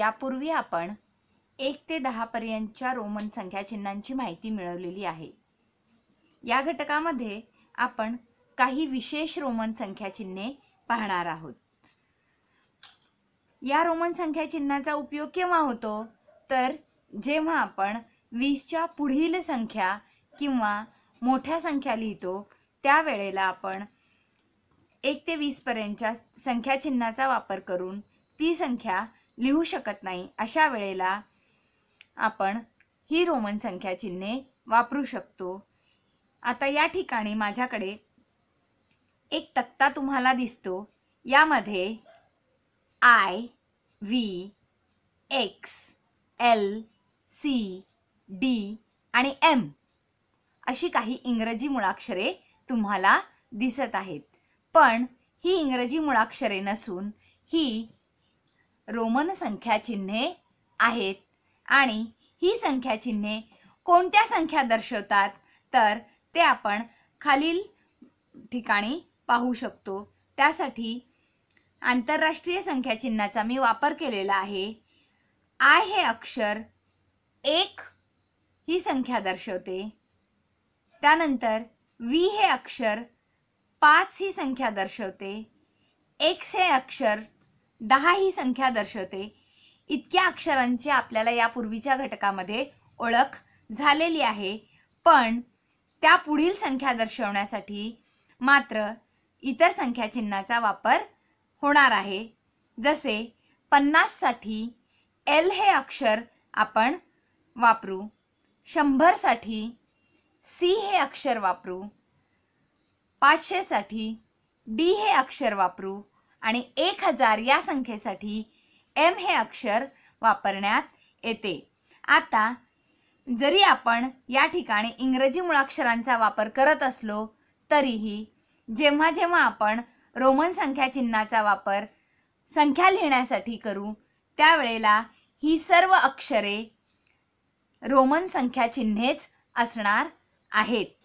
यापूर्वी आपण एक ते दहापर्यंतच्या रोमन संख्या चिन्हांची माहिती मिळवलेली आहे या घटकामध्ये आपण काही विशेष रोमन संख्या चिन्हे पाहणार आहोत या रोमन संख्या चिन्हाचा उपयोग केव्हा होतो तर जेव्हा आपण वीसच्या पुढील संख्या किंवा मोठ्या संख्या लिहितो त्यावेळेला आपण एक ते वीसपर्यंतच्या चिन्हाचा वापर करून ती संख्या लिहू शकत नाही अशा वेळेला आपण ही रोमन संख्या चिन्हे वापरू शकतो आता या ठिकाणी माझ्याकडे एक तक्ता तुम्हाला दिसतो यामध्ये I V X L C D आणि एम अशी काही इंग्रजी मुळाक्षरे तुम्हाला दिसत आहेत पण ही इंग्रजी मुळाक्षरे नसून ही रोमन संख्याचिन्हे आहेत आणि ही संख्याचिन्हे कोणत्या संख्या दर्शवतात तर ते आपण खालील ठिकाणी पाहू शकतो त्यासाठी आंतरराष्ट्रीय संख्याचिन्हाचा मी वापर केलेला आहे आय हे अक्षर एक ही संख्या दर्शवते त्यानंतर वी हे अक्षर पाच ही संख्या दर्शवते एक्स हे अक्षर दहा ही संख्या दर्शवते इतक्या अक्षरांची आपल्याला या पूर्वीच्या घटकामध्ये ओळख झालेली आहे पण त्या पुढील संख्या दर्शवण्यासाठी मात्र इतर संख्या चिन्हाचा वापर होणार आहे जसे पन्नाससाठी एल हे अक्षर आपण वापरू शंभरसाठी सी हे अक्षर वापरू पाचशेसाठी डी हे अक्षर वापरू आणि एक हजार या संख्येसाठी एम हे अक्षर वापरण्यात येते आता जरी आपण या ठिकाणी इंग्रजी मुळाक्षरांचा वापर करत असलो तरीही जेव्हा जेव्हा आपण रोमन संख्या चिन्हाचा वापर संख्या लिहिण्यासाठी करू त्यावेळेला ही सर्व अक्षरे रोमन संख्या चिन्हेच असणार आहेत